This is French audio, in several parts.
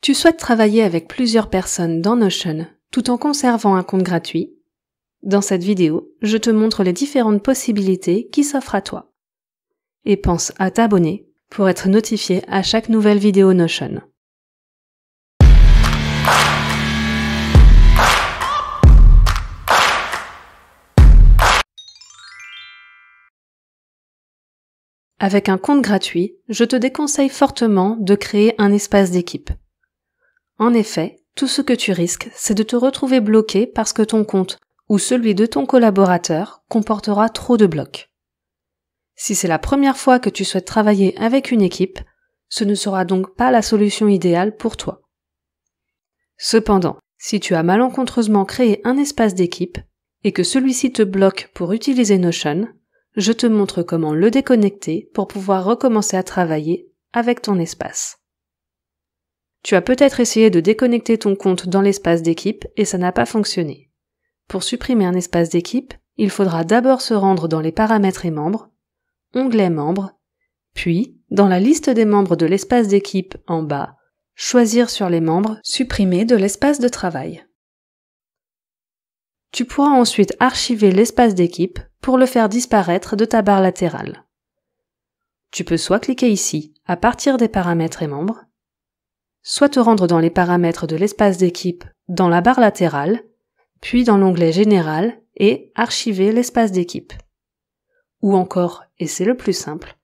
Tu souhaites travailler avec plusieurs personnes dans Notion tout en conservant un compte gratuit Dans cette vidéo, je te montre les différentes possibilités qui s'offrent à toi. Et pense à t'abonner pour être notifié à chaque nouvelle vidéo Notion. Avec un compte gratuit, je te déconseille fortement de créer un espace d'équipe. En effet, tout ce que tu risques, c'est de te retrouver bloqué parce que ton compte ou celui de ton collaborateur comportera trop de blocs. Si c'est la première fois que tu souhaites travailler avec une équipe, ce ne sera donc pas la solution idéale pour toi. Cependant, si tu as malencontreusement créé un espace d'équipe et que celui-ci te bloque pour utiliser Notion, je te montre comment le déconnecter pour pouvoir recommencer à travailler avec ton espace. Tu as peut-être essayé de déconnecter ton compte dans l'espace d'équipe et ça n'a pas fonctionné. Pour supprimer un espace d'équipe, il faudra d'abord se rendre dans les paramètres et membres, onglet membres, puis, dans la liste des membres de l'espace d'équipe en bas, choisir sur les membres Supprimer de l'espace de travail. Tu pourras ensuite archiver l'espace d'équipe pour le faire disparaître de ta barre latérale. Tu peux soit cliquer ici, à partir des paramètres et membres, soit te rendre dans les paramètres de l'espace d'équipe dans la barre latérale, puis dans l'onglet Général et Archiver l'espace d'équipe. Ou encore, et c'est le plus simple,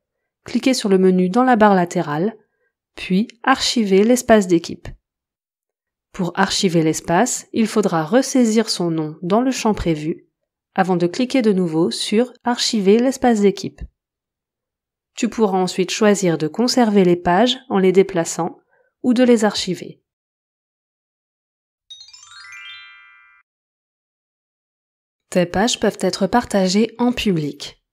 cliquer sur le menu dans la barre latérale, puis Archiver l'espace d'équipe. Pour archiver l'espace, il faudra ressaisir son nom dans le champ prévu avant de cliquer de nouveau sur Archiver l'espace d'équipe. Tu pourras ensuite choisir de conserver les pages en les déplaçant ou de les archiver. Tes pages peuvent être partagées en public.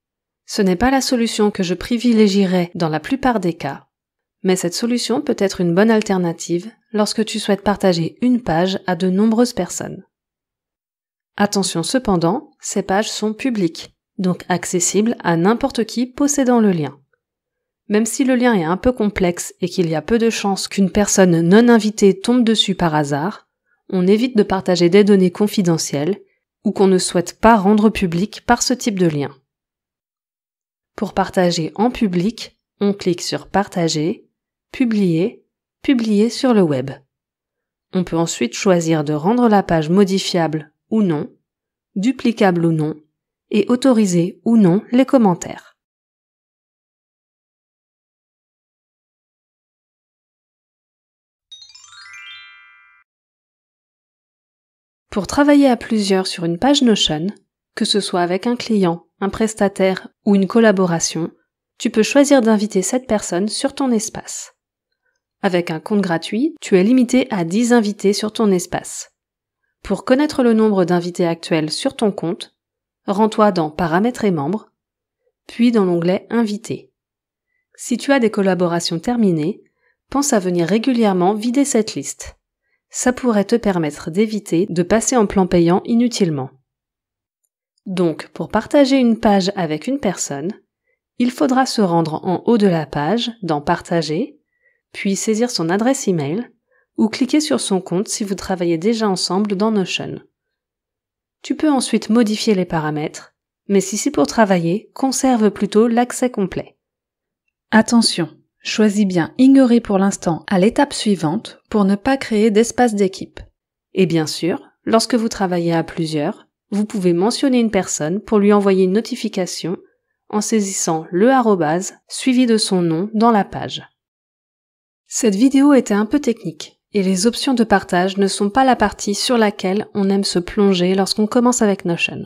Ce n'est pas la solution que je privilégierais dans la plupart des cas, mais cette solution peut être une bonne alternative lorsque tu souhaites partager une page à de nombreuses personnes. Attention cependant, ces pages sont publiques, donc accessibles à n'importe qui possédant le lien. Même si le lien est un peu complexe et qu'il y a peu de chances qu'une personne non invitée tombe dessus par hasard, on évite de partager des données confidentielles ou qu'on ne souhaite pas rendre public par ce type de lien. Pour partager en public, on clique sur Partager, Publier, Publier sur le web. On peut ensuite choisir de rendre la page modifiable ou non, duplicable ou non, et autoriser ou non les commentaires. Pour travailler à plusieurs sur une page Notion, que ce soit avec un client, un prestataire ou une collaboration, tu peux choisir d'inviter cette personne sur ton espace. Avec un compte gratuit, tu es limité à 10 invités sur ton espace. Pour connaître le nombre d'invités actuels sur ton compte, rends-toi dans Paramètres et membres, puis dans l'onglet Invités. Si tu as des collaborations terminées, pense à venir régulièrement vider cette liste ça pourrait te permettre d'éviter de passer en plan payant inutilement. Donc, pour partager une page avec une personne, il faudra se rendre en haut de la page dans Partager, puis saisir son adresse email ou cliquer sur son compte si vous travaillez déjà ensemble dans Notion. Tu peux ensuite modifier les paramètres, mais si c'est pour travailler, conserve plutôt l'accès complet. Attention, Choisis bien ignorer pour l'instant à l'étape suivante pour ne pas créer d'espace d'équipe. Et bien sûr, lorsque vous travaillez à plusieurs, vous pouvez mentionner une personne pour lui envoyer une notification en saisissant le arrobase suivi de son nom dans la page. Cette vidéo était un peu technique et les options de partage ne sont pas la partie sur laquelle on aime se plonger lorsqu'on commence avec Notion.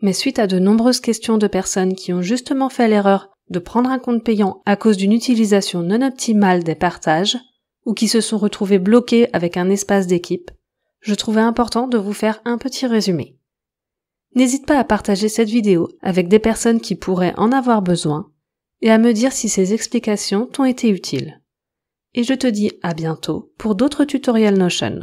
Mais suite à de nombreuses questions de personnes qui ont justement fait l'erreur de prendre un compte payant à cause d'une utilisation non optimale des partages ou qui se sont retrouvés bloqués avec un espace d'équipe, je trouvais important de vous faire un petit résumé. N'hésite pas à partager cette vidéo avec des personnes qui pourraient en avoir besoin et à me dire si ces explications t'ont été utiles. Et je te dis à bientôt pour d'autres tutoriels Notion.